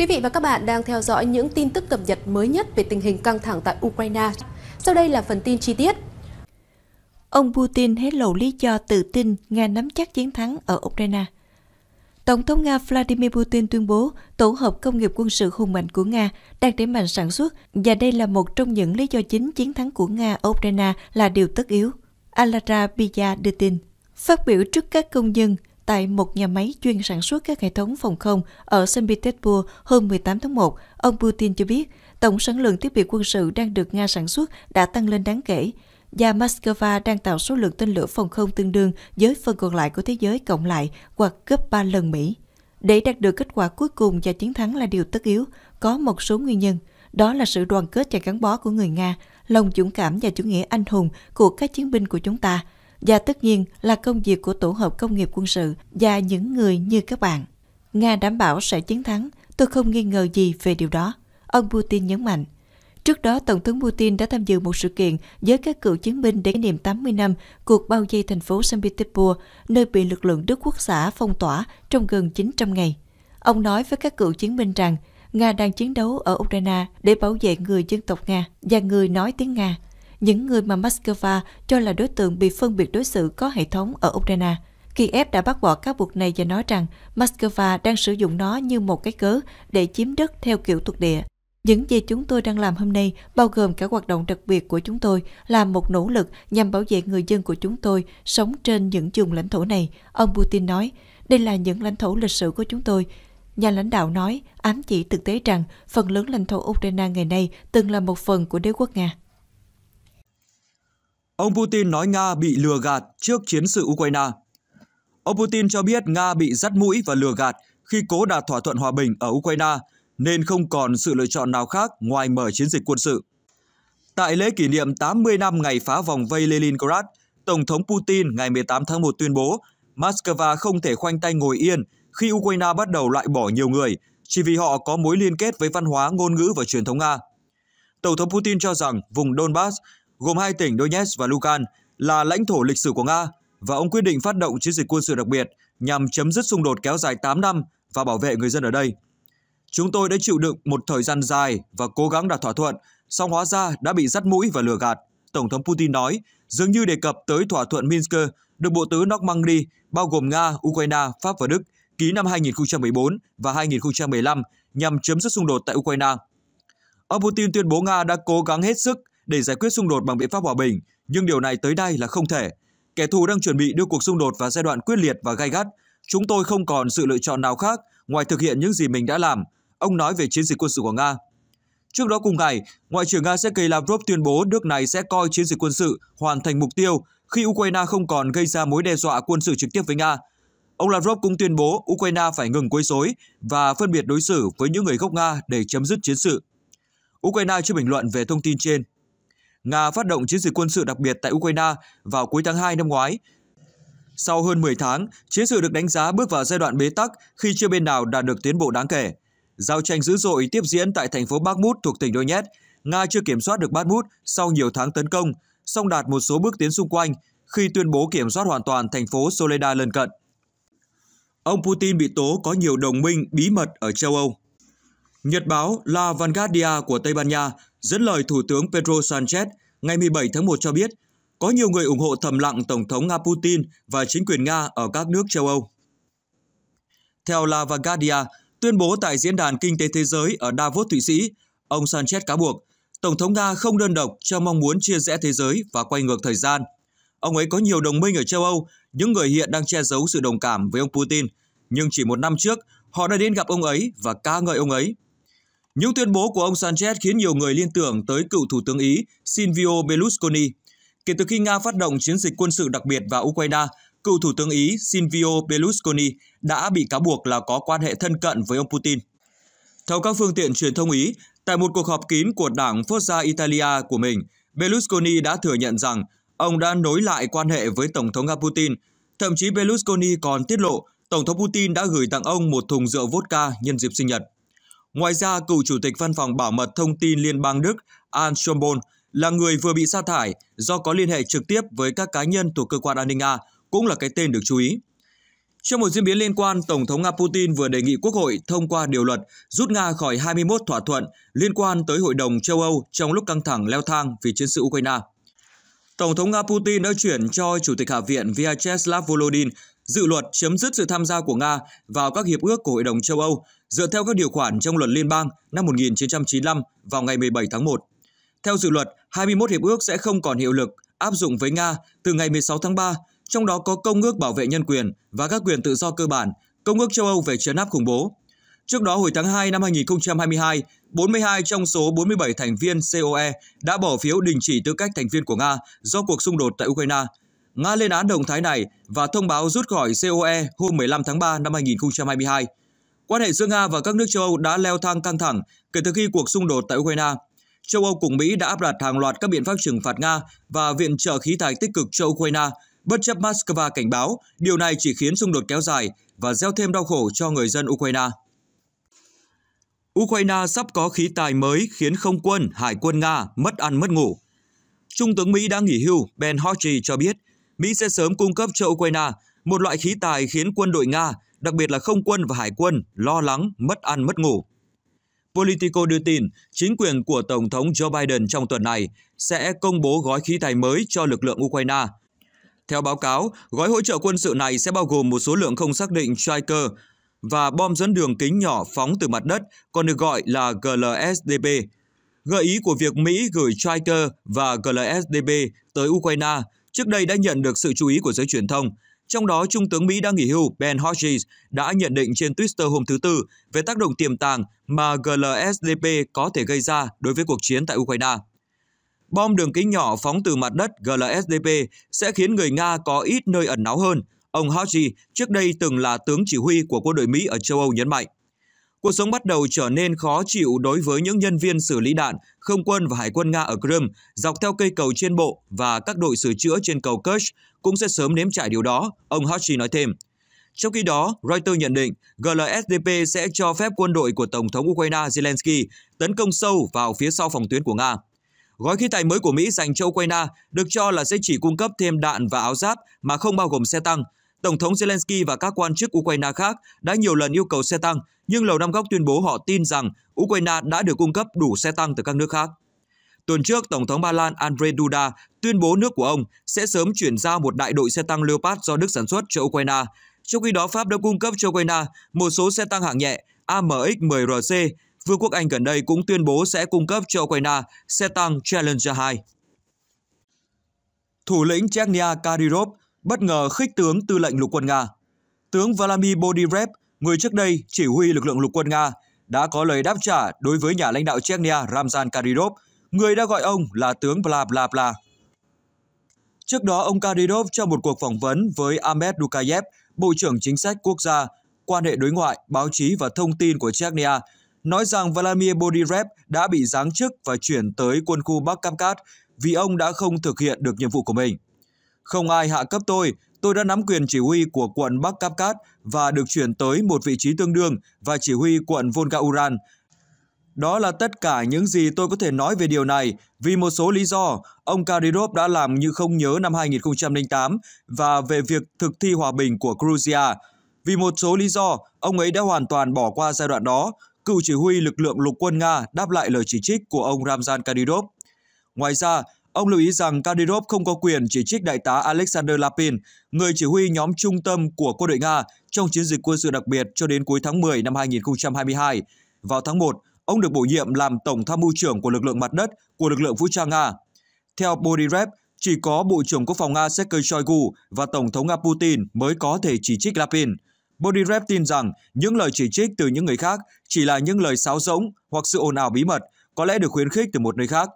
Quý vị và các bạn đang theo dõi những tin tức cập nhật mới nhất về tình hình căng thẳng tại Ukraine. Sau đây là phần tin chi tiết. Ông Putin hé lộ lý do tự tin Nga nắm chắc chiến thắng ở Ukraine. Tổng thống Nga Vladimir Putin tuyên bố tổ hợp công nghiệp quân sự hùng mạnh của Nga đang đẩy mạnh sản xuất và đây là một trong những lý do chính chiến thắng của Nga ở Ukraine là điều tất yếu. Alara Pia đưa tin. Phát biểu trước các công nhân, tại một nhà máy chuyên sản xuất các hệ thống phòng không ở Saint Petersburg hôm 18 tháng 1, ông Putin cho biết tổng sản lượng thiết bị quân sự đang được Nga sản xuất đã tăng lên đáng kể và Moscow đang tạo số lượng tên lửa phòng không tương đương với phần còn lại của thế giới cộng lại hoặc gấp 3 lần Mỹ. Để đạt được kết quả cuối cùng và chiến thắng là điều tất yếu, có một số nguyên nhân. Đó là sự đoàn kết và gắn bó của người Nga, lòng dũng cảm và chủ nghĩa anh hùng của các chiến binh của chúng ta – và tất nhiên là công việc của tổ hợp công nghiệp quân sự và những người như các bạn. Nga đảm bảo sẽ chiến thắng, tôi không nghi ngờ gì về điều đó, ông Putin nhấn mạnh. Trước đó, Tổng thống Putin đã tham dự một sự kiện với các cựu chiến binh để kỷ niệm 80 năm cuộc bao vây thành phố St. Petersburg, nơi bị lực lượng Đức Quốc xã phong tỏa trong gần 900 ngày. Ông nói với các cựu chiến binh rằng Nga đang chiến đấu ở Ukraine để bảo vệ người dân tộc Nga và người nói tiếng Nga những người mà Moscow cho là đối tượng bị phân biệt đối xử có hệ thống ở Ukraine. Kiev đã bác bỏ cáo buộc này và nói rằng Moscow đang sử dụng nó như một cái cớ để chiếm đất theo kiểu thuộc địa. Những gì chúng tôi đang làm hôm nay, bao gồm cả hoạt động đặc biệt của chúng tôi, là một nỗ lực nhằm bảo vệ người dân của chúng tôi sống trên những vùng lãnh thổ này, ông Putin nói. Đây là những lãnh thổ lịch sử của chúng tôi. Nhà lãnh đạo nói, ám chỉ thực tế rằng phần lớn lãnh thổ Ukraine ngày nay từng là một phần của đế quốc Nga. Ông Putin nói Nga bị lừa gạt trước chiến sự Ukraine. Ông Putin cho biết Nga bị dắt mũi và lừa gạt khi cố đạt thỏa thuận hòa bình ở Ukraine, nên không còn sự lựa chọn nào khác ngoài mở chiến dịch quân sự. Tại lễ kỷ niệm 80 năm ngày phá vòng vây Leningrad, Tổng thống Putin ngày 18 tháng 1 tuyên bố Moscow không thể khoanh tay ngồi yên khi Ukraine bắt đầu loại bỏ nhiều người chỉ vì họ có mối liên kết với văn hóa, ngôn ngữ và truyền thống Nga. Tổng thống Putin cho rằng vùng Donbass gồm hai tỉnh Donetsk và Lugan là lãnh thổ lịch sử của Nga và ông quyết định phát động chiến dịch quân sự đặc biệt nhằm chấm dứt xung đột kéo dài 8 năm và bảo vệ người dân ở đây. Chúng tôi đã chịu đựng một thời gian dài và cố gắng đạt thỏa thuận, song hóa ra đã bị dắt mũi và lừa gạt, Tổng thống Putin nói, dường như đề cập tới thỏa thuận Minsk được Bộ tứ Normandy bao gồm Nga, Ukraine, Pháp và Đức ký năm 2014 và 2015 nhằm chấm dứt xung đột tại Ukraine. Ông Putin tuyên bố Nga đã cố gắng hết sức để giải quyết xung đột bằng biện pháp hòa bình, nhưng điều này tới đây là không thể. Kẻ thù đang chuẩn bị đưa cuộc xung đột vào giai đoạn quyết liệt và gay gắt. Chúng tôi không còn sự lựa chọn nào khác ngoài thực hiện những gì mình đã làm, ông nói về chiến dịch quân sự của Nga. Trước đó cùng ngày, Ngoại trưởng Nga Sergei Lavrov tuyên bố nước này sẽ coi chiến dịch quân sự hoàn thành mục tiêu khi Ukraine không còn gây ra mối đe dọa quân sự trực tiếp với Nga. Ông Lavrov cũng tuyên bố Ukraine phải ngừng quấy rối và phân biệt đối xử với những người gốc Nga để chấm dứt chiến sự. Ukraine chưa bình luận về thông tin trên. Nga phát động chiến dịch quân sự đặc biệt tại Ukraine vào cuối tháng 2 năm ngoái. Sau hơn 10 tháng, chiến sự được đánh giá bước vào giai đoạn bế tắc khi chưa bên nào đạt được tiến bộ đáng kể. Giao tranh dữ dội tiếp diễn tại thành phố Bakhmut thuộc tỉnh Donetsk. Nga chưa kiểm soát được Bakhmut sau nhiều tháng tấn công, song đạt một số bước tiến xung quanh khi tuyên bố kiểm soát hoàn toàn thành phố Soledad lân cận. Ông Putin bị tố có nhiều đồng minh bí mật ở châu Âu. Nhật báo La Vanguardia của Tây Ban Nha dẫn lời Thủ tướng Pedro Sanchez ngày 17 tháng 1 cho biết có nhiều người ủng hộ thầm lặng Tổng thống Nga Putin và chính quyền Nga ở các nước châu Âu. Theo La Vanguardia, tuyên bố tại Diễn đàn Kinh tế Thế giới ở Davos, Thụy Sĩ, ông Sanchez cáo buộc Tổng thống Nga không đơn độc trong mong muốn chia rẽ thế giới và quay ngược thời gian. Ông ấy có nhiều đồng minh ở châu Âu, những người hiện đang che giấu sự đồng cảm với ông Putin. Nhưng chỉ một năm trước, họ đã đến gặp ông ấy và ca ngợi ông ấy những tuyên bố của ông Sanchez khiến nhiều người liên tưởng tới cựu Thủ tướng Ý Silvio Berlusconi. Kể từ khi Nga phát động chiến dịch quân sự đặc biệt vào Ukraine, cựu Thủ tướng Ý Silvio Berlusconi đã bị cáo buộc là có quan hệ thân cận với ông Putin. Theo các phương tiện truyền thông Ý, tại một cuộc họp kín của đảng Forza Italia của mình, Berlusconi đã thừa nhận rằng ông đã nối lại quan hệ với Tổng thống Nga Putin. Thậm chí Berlusconi còn tiết lộ Tổng thống Putin đã gửi tặng ông một thùng rượu vodka nhân dịp sinh nhật. Ngoài ra, cựu chủ tịch văn phòng bảo mật thông tin Liên bang Đức An Schombon là người vừa bị sa thải do có liên hệ trực tiếp với các cá nhân thuộc cơ quan an ninh Nga, cũng là cái tên được chú ý. Trong một diễn biến liên quan, Tổng thống Nga Putin vừa đề nghị Quốc hội thông qua điều luật rút Nga khỏi 21 thỏa thuận liên quan tới Hội đồng châu Âu trong lúc căng thẳng leo thang vì chiến sự Ukraine. Tổng thống Nga Putin đã chuyển cho Chủ tịch Hạ viện Vyacheslav Volodin dự luật chấm dứt sự tham gia của Nga vào các hiệp ước của Hội đồng châu Âu dựa theo các điều khoản trong luật liên bang năm 1995 vào ngày 17 tháng 1. Theo dự luật, 21 hiệp ước sẽ không còn hiệu lực áp dụng với Nga từ ngày 16 tháng 3, trong đó có Công ước bảo vệ nhân quyền và các quyền tự do cơ bản, Công ước châu Âu về chấn áp khủng bố. Trước đó hồi tháng 2 năm 2022, 42 trong số 47 thành viên COE đã bỏ phiếu đình chỉ tư cách thành viên của Nga do cuộc xung đột tại Ukraine, Nga lên án động thái này và thông báo rút khỏi COE hôm 15 tháng 3 năm 2022. Quan hệ giữa Nga và các nước châu Âu đã leo thang căng thẳng kể từ khi cuộc xung đột tại Ukraine. Châu Âu cùng Mỹ đã áp đặt hàng loạt các biện pháp trừng phạt Nga và viện trợ khí tài tích cực cho Ukraine, bất chấp Moscow cảnh báo điều này chỉ khiến xung đột kéo dài và gieo thêm đau khổ cho người dân Ukraine. Ukraine sắp có khí tài mới khiến không quân, hải quân Nga mất ăn mất ngủ. Trung tướng Mỹ đã nghỉ hưu Ben Hodges cho biết – Mỹ sẽ sớm cung cấp cho Ukraine một loại khí tài khiến quân đội Nga, đặc biệt là không quân và hải quân, lo lắng, mất ăn, mất ngủ. Politico đưa tin, chính quyền của Tổng thống Joe Biden trong tuần này sẽ công bố gói khí tài mới cho lực lượng Ukraine. Theo báo cáo, gói hỗ trợ quân sự này sẽ bao gồm một số lượng không xác định Striker và bom dẫn đường kính nhỏ phóng từ mặt đất, còn được gọi là GLSDB. Gợi ý của việc Mỹ gửi Striker và GLSDB tới Ukraine trước đây đã nhận được sự chú ý của giới truyền thông. Trong đó, Trung tướng Mỹ đang nghỉ hưu Ben Hodges đã nhận định trên Twitter hôm thứ Tư về tác động tiềm tàng mà GLSDP có thể gây ra đối với cuộc chiến tại Ukraine. Bom đường kính nhỏ phóng từ mặt đất GLSDP sẽ khiến người Nga có ít nơi ẩn náu hơn, ông Hodges trước đây từng là tướng chỉ huy của quân đội Mỹ ở châu Âu nhấn mạnh cuộc sống bắt đầu trở nên khó chịu đối với những nhân viên xử lý đạn không quân và hải quân Nga ở Crimea dọc theo cây cầu trên bộ và các đội sửa chữa trên cầu Kerch cũng sẽ sớm nếm trải điều đó, ông Hachi nói thêm. Trong khi đó, Reuters nhận định GLSDP sẽ cho phép quân đội của Tổng thống Ukraine Zelensky tấn công sâu vào phía sau phòng tuyến của Nga. Gói khí tài mới của Mỹ dành cho Ukraine được cho là sẽ chỉ cung cấp thêm đạn và áo giáp mà không bao gồm xe tăng, Tổng thống Zelensky và các quan chức Ukraine khác đã nhiều lần yêu cầu xe tăng, nhưng Lầu Năm Góc tuyên bố họ tin rằng Ukraine đã được cung cấp đủ xe tăng từ các nước khác. Tuần trước, Tổng thống Ba Lan Andrzej Duda tuyên bố nước của ông sẽ sớm chuyển giao một đại đội xe tăng Leopard do Đức sản xuất cho Ukraine. Trong khi đó, Pháp đã cung cấp cho Ukraine một số xe tăng hạng nhẹ AMX-10RC. Vương quốc Anh gần đây cũng tuyên bố sẽ cung cấp cho Ukraine xe tăng Challenger 2. Thủ lĩnh Chechnya Kadyrov bất ngờ khích tướng tư lệnh lục quân Nga. Tướng Vladimir Bodirev, người trước đây chỉ huy lực lượng lục quân Nga, đã có lời đáp trả đối với nhà lãnh đạo Chechnya Ramzan Kadyrov, người đã gọi ông là tướng bla bla bla. Trước đó, ông Kadyrov trong một cuộc phỏng vấn với Ahmed Dukayev, Bộ trưởng Chính sách Quốc gia, Quan hệ đối ngoại, báo chí và thông tin của Chechnya, nói rằng Vladimir Bodirev đã bị giáng chức và chuyển tới quân khu Bắc Kamkat vì ông đã không thực hiện được nhiệm vụ của mình. Không ai hạ cấp tôi, tôi đã nắm quyền chỉ huy của quận Bắc Cáp Cát và được chuyển tới một vị trí tương đương và chỉ huy quận Volga Uran. Đó là tất cả những gì tôi có thể nói về điều này vì một số lý do, ông Kadyrov đã làm như không nhớ năm 2008 và về việc thực thi hòa bình của Georgia. Vì một số lý do, ông ấy đã hoàn toàn bỏ qua giai đoạn đó, cựu chỉ huy lực lượng lục quân Nga đáp lại lời chỉ trích của ông Ramzan Kadyrov. Ngoài ra, Ông lưu ý rằng Kadyrov không có quyền chỉ trích đại tá Alexander Lapin, người chỉ huy nhóm trung tâm của quân đội Nga trong chiến dịch quân sự đặc biệt cho đến cuối tháng 10 năm 2022. Vào tháng 1, ông được bổ nhiệm làm Tổng tham mưu trưởng của lực lượng mặt đất của lực lượng vũ trang Nga. Theo Bodirev, chỉ có Bộ trưởng Quốc phòng Nga Sergei Shoigu và Tổng thống Nga Putin mới có thể chỉ trích Lapin. Bodirev tin rằng những lời chỉ trích từ những người khác chỉ là những lời sáo rỗng hoặc sự ồn ào bí mật, có lẽ được khuyến khích từ một nơi khác.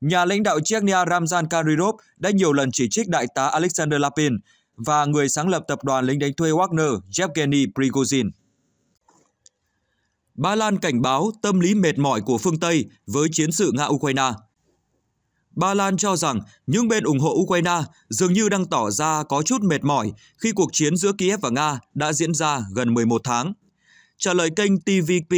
Nhà lãnh đạo Chechnya Ramzan Kadyrov đã nhiều lần chỉ trích đại tá Alexander Lapin và người sáng lập tập đoàn lính đánh thuê Wagner Yevgeny Prigozhin. Ba Lan cảnh báo tâm lý mệt mỏi của phương Tây với chiến sự Nga-Ukraine. Ba Lan cho rằng những bên ủng hộ Ukraine dường như đang tỏ ra có chút mệt mỏi khi cuộc chiến giữa Kiev và Nga đã diễn ra gần 11 tháng. Trả lời kênh TVP,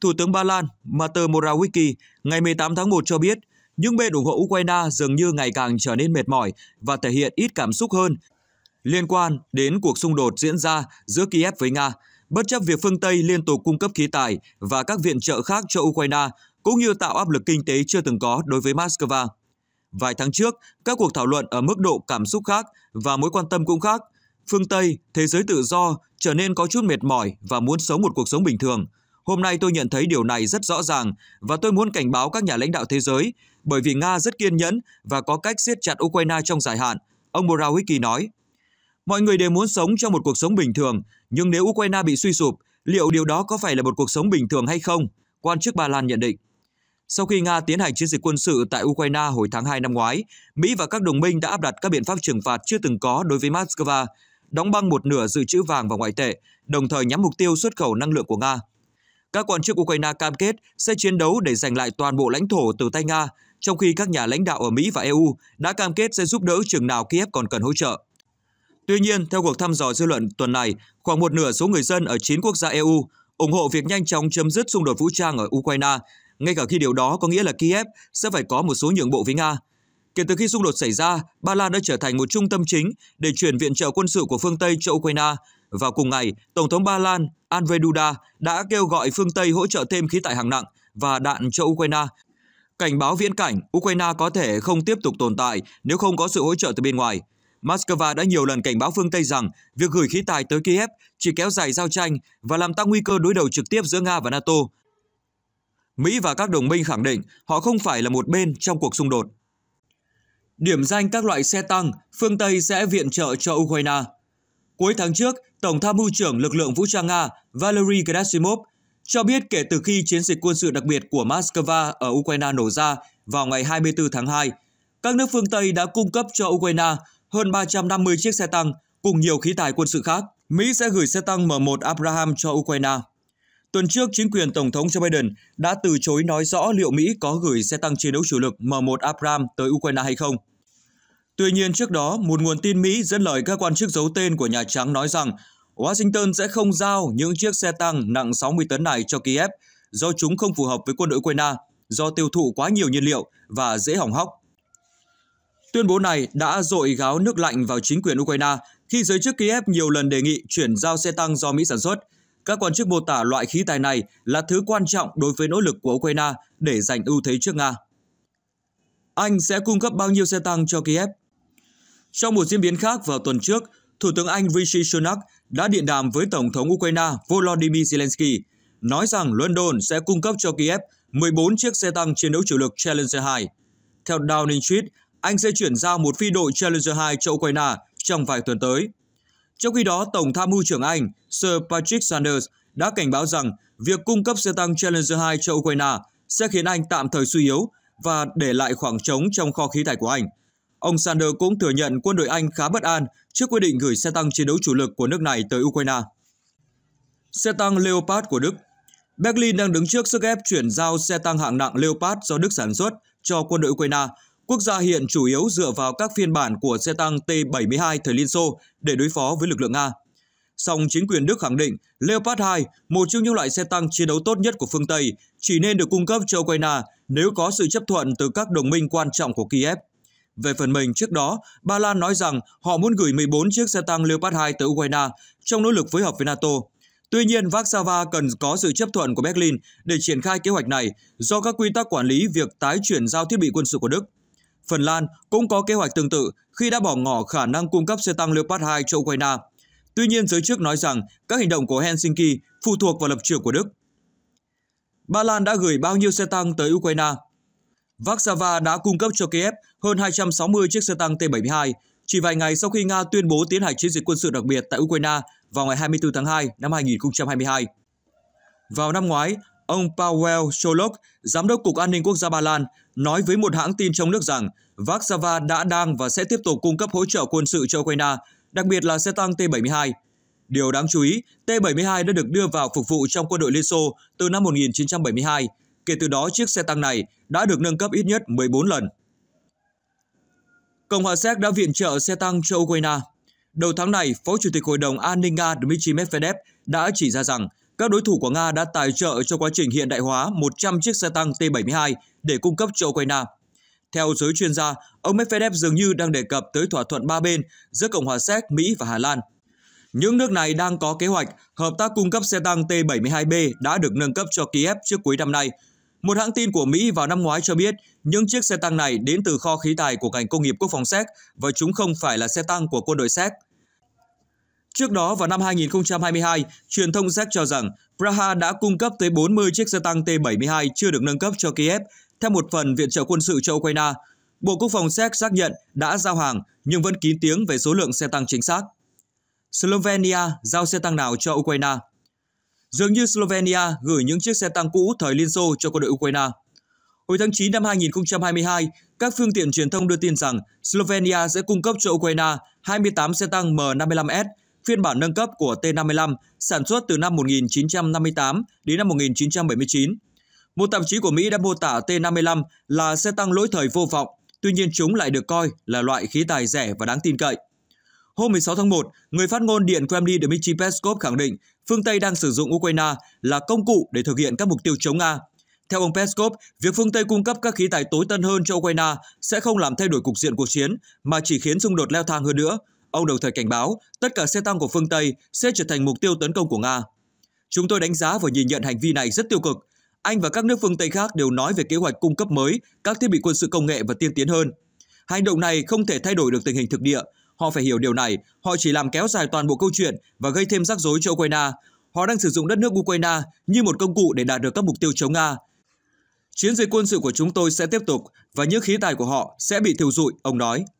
Thủ tướng Ba Lan Mateusz Morawiecki ngày 18 tháng 1 cho biết những bên ủng hộ Ukraine dường như ngày càng trở nên mệt mỏi và thể hiện ít cảm xúc hơn liên quan đến cuộc xung đột diễn ra giữa Kiev với Nga, bất chấp việc phương Tây liên tục cung cấp khí tài và các viện trợ khác cho Ukraine, cũng như tạo áp lực kinh tế chưa từng có đối với Moscow. Vài tháng trước, các cuộc thảo luận ở mức độ cảm xúc khác và mối quan tâm cũng khác. Phương Tây, thế giới tự do trở nên có chút mệt mỏi và muốn sống một cuộc sống bình thường. Hôm nay tôi nhận thấy điều này rất rõ ràng và tôi muốn cảnh báo các nhà lãnh đạo thế giới bởi vì Nga rất kiên nhẫn và có cách siết chặt Ukraine trong dài hạn, ông Morawiecki nói. Mọi người đều muốn sống trong một cuộc sống bình thường, nhưng nếu Ukraine bị suy sụp, liệu điều đó có phải là một cuộc sống bình thường hay không? Quan chức Ba Lan nhận định. Sau khi Nga tiến hành chiến dịch quân sự tại Ukraine hồi tháng 2 năm ngoái, Mỹ và các đồng minh đã áp đặt các biện pháp trừng phạt chưa từng có đối với Moscow, đóng băng một nửa dự trữ vàng và ngoại tệ, đồng thời nhắm mục tiêu xuất khẩu năng lượng của Nga. Các quan chức Ukraine cam kết sẽ chiến đấu để giành lại toàn bộ lãnh thổ từ tay Nga trong khi các nhà lãnh đạo ở Mỹ và EU đã cam kết sẽ giúp đỡ trường nào Kiev còn cần hỗ trợ. Tuy nhiên, theo cuộc thăm dò dư luận tuần này, khoảng một nửa số người dân ở 9 quốc gia EU ủng hộ việc nhanh chóng chấm dứt xung đột vũ trang ở Ukraine, ngay cả khi điều đó có nghĩa là Kiev sẽ phải có một số nhượng bộ với Nga. Kể từ khi xung đột xảy ra, Ba Lan đã trở thành một trung tâm chính để chuyển viện trợ quân sự của phương Tây cho Ukraine. Và cùng ngày, Tổng thống Ba Lan Andrzej Duda đã kêu gọi phương Tây hỗ trợ thêm khí tài hạng nặng và đạn cho Ukraine cảnh báo viễn cảnh Ukraine có thể không tiếp tục tồn tại nếu không có sự hỗ trợ từ bên ngoài. Moscow đã nhiều lần cảnh báo phương Tây rằng việc gửi khí tài tới Kiev chỉ kéo dài giao tranh và làm tăng nguy cơ đối đầu trực tiếp giữa Nga và NATO. Mỹ và các đồng minh khẳng định họ không phải là một bên trong cuộc xung đột. Điểm danh các loại xe tăng, phương Tây sẽ viện trợ cho Ukraine. Cuối tháng trước, Tổng tham mưu trưởng lực lượng vũ trang Nga Valery Gerasimov cho biết kể từ khi chiến dịch quân sự đặc biệt của Moscow ở Ukraine nổ ra vào ngày 24 tháng 2, các nước phương Tây đã cung cấp cho Ukraine hơn 350 chiếc xe tăng cùng nhiều khí tài quân sự khác. Mỹ sẽ gửi xe tăng M1 Abraham cho Ukraine. Tuần trước, chính quyền Tổng thống Joe Biden đã từ chối nói rõ liệu Mỹ có gửi xe tăng chiến đấu chủ lực M1 Abraham tới Ukraine hay không. Tuy nhiên, trước đó, một nguồn tin Mỹ dẫn lời các quan chức giấu tên của Nhà Trắng nói rằng Washington sẽ không giao những chiếc xe tăng nặng 60 tấn này cho Kiev do chúng không phù hợp với quân đội Ukraine do tiêu thụ quá nhiều nhiên liệu và dễ hỏng hóc. Tuyên bố này đã dội gáo nước lạnh vào chính quyền Ukraine khi giới chức Kiev nhiều lần đề nghị chuyển giao xe tăng do Mỹ sản xuất. Các quan chức mô tả loại khí tài này là thứ quan trọng đối với nỗ lực của Ukraine để giành ưu thế trước Nga. Anh sẽ cung cấp bao nhiêu xe tăng cho Kiev? Trong một diễn biến khác vào tuần trước, Thủ tướng Anh Rishi Sunak đã điện đàm với Tổng thống Ukraine Volodymyr Zelensky, nói rằng London sẽ cung cấp cho Kiev 14 chiếc xe tăng chiến đấu chủ lực Challenger 2. Theo Downing Street, anh sẽ chuyển giao một phi đội Challenger 2 cho Ukraine trong vài tuần tới. Trong khi đó, Tổng tham mưu trưởng Anh Sir Patrick Sanders đã cảnh báo rằng việc cung cấp xe tăng Challenger 2 cho Ukraine sẽ khiến Anh tạm thời suy yếu và để lại khoảng trống trong kho khí tài của Anh. Ông Sander cũng thừa nhận quân đội Anh khá bất an trước quyết định gửi xe tăng chiến đấu chủ lực của nước này tới Ukraine. Xe tăng Leopard của Đức Berlin đang đứng trước sức ép chuyển giao xe tăng hạng nặng Leopard do Đức sản xuất cho quân đội Ukraine. Quốc gia hiện chủ yếu dựa vào các phiên bản của xe tăng T-72 thời Liên Xô để đối phó với lực lượng Nga. Song chính quyền Đức khẳng định Leopard 2, một trong những loại xe tăng chiến đấu tốt nhất của phương Tây, chỉ nên được cung cấp cho Ukraine nếu có sự chấp thuận từ các đồng minh quan trọng của Kiev. Về phần mình, trước đó, Ba Lan nói rằng họ muốn gửi 14 chiếc xe tăng Leopard 2 tới Ukraine trong nỗ lực phối hợp với NATO. Tuy nhiên, Warsaw cần có sự chấp thuận của Berlin để triển khai kế hoạch này do các quy tắc quản lý việc tái chuyển giao thiết bị quân sự của Đức. Phần Lan cũng có kế hoạch tương tự khi đã bỏ ngỏ khả năng cung cấp xe tăng Leopard 2 cho Ukraine. Tuy nhiên, giới chức nói rằng các hành động của Helsinki phụ thuộc vào lập trường của Đức. Ba Lan đã gửi bao nhiêu xe tăng tới Ukraine? Warsaw đã cung cấp cho Kiev hơn 260 chiếc xe tăng T-72, chỉ vài ngày sau khi Nga tuyên bố tiến hành chiến dịch quân sự đặc biệt tại Ukraine vào ngày 24 tháng 2 năm 2022. Vào năm ngoái, ông Paweł Cholok, giám đốc Cục An ninh Quốc gia Ba Lan, nói với một hãng tin trong nước rằng Warsaw đã đang và sẽ tiếp tục cung cấp hỗ trợ quân sự cho Ukraine, đặc biệt là xe tăng T-72. Điều đáng chú ý, T-72 đã được đưa vào phục vụ trong quân đội Liên Xô từ năm 1972 Kể từ đó, chiếc xe tăng này đã được nâng cấp ít nhất 14 lần. Cộng hòa Séc đã viện trợ xe tăng cho Ukraine. Đầu tháng này, Phó Chủ tịch Hội đồng An ninh Nga Dmitry Medvedev đã chỉ ra rằng các đối thủ của Nga đã tài trợ cho quá trình hiện đại hóa 100 chiếc xe tăng T-72 để cung cấp cho Ukraine. Theo giới chuyên gia, ông Medvedev dường như đang đề cập tới thỏa thuận ba bên giữa Cộng hòa Séc, Mỹ và Hà Lan. Những nước này đang có kế hoạch hợp tác cung cấp xe tăng T-72B đã được nâng cấp cho Kiev trước cuối năm nay một hãng tin của Mỹ vào năm ngoái cho biết những chiếc xe tăng này đến từ kho khí tài của ngành công nghiệp quốc phòng Séc và chúng không phải là xe tăng của quân đội Séc. Trước đó vào năm 2022, truyền thông Séc cho rằng Praha đã cung cấp tới 40 chiếc xe tăng T-72 chưa được nâng cấp cho Kiev theo một phần viện trợ quân sự cho Ukraine. Bộ Quốc phòng Séc xác nhận đã giao hàng nhưng vẫn kín tiếng về số lượng xe tăng chính xác. Slovenia giao xe tăng nào cho Ukraine? dường như Slovenia gửi những chiếc xe tăng cũ thời Liên Xô cho quân đội Ukraine. Hồi tháng 9 năm 2022, các phương tiện truyền thông đưa tin rằng Slovenia sẽ cung cấp cho Ukraine 28 xe tăng M55S, phiên bản nâng cấp của T-55, sản xuất từ năm 1958 đến năm 1979. Một tạp chí của Mỹ đã mô tả T-55 là xe tăng lỗi thời vô vọng, tuy nhiên chúng lại được coi là loại khí tài rẻ và đáng tin cậy. Hôm 16 tháng 1, người phát ngôn Điện Kremlin Dmitry Peskov khẳng định phương Tây đang sử dụng Ukraine là công cụ để thực hiện các mục tiêu chống Nga. Theo ông Peskov, việc phương Tây cung cấp các khí tài tối tân hơn cho Ukraine sẽ không làm thay đổi cục diện cuộc chiến, mà chỉ khiến xung đột leo thang hơn nữa. Ông đồng thời cảnh báo tất cả xe tăng của phương Tây sẽ trở thành mục tiêu tấn công của Nga. Chúng tôi đánh giá và nhìn nhận hành vi này rất tiêu cực. Anh và các nước phương Tây khác đều nói về kế hoạch cung cấp mới, các thiết bị quân sự công nghệ và tiên tiến hơn. Hành động này không thể thay đổi được tình hình thực địa, Họ phải hiểu điều này, họ chỉ làm kéo dài toàn bộ câu chuyện và gây thêm rắc rối cho Ukraine. Họ đang sử dụng đất nước Ukraine như một công cụ để đạt được các mục tiêu chống Nga. Chiến dịch quân sự của chúng tôi sẽ tiếp tục và những khí tài của họ sẽ bị thiêu rụi, ông nói.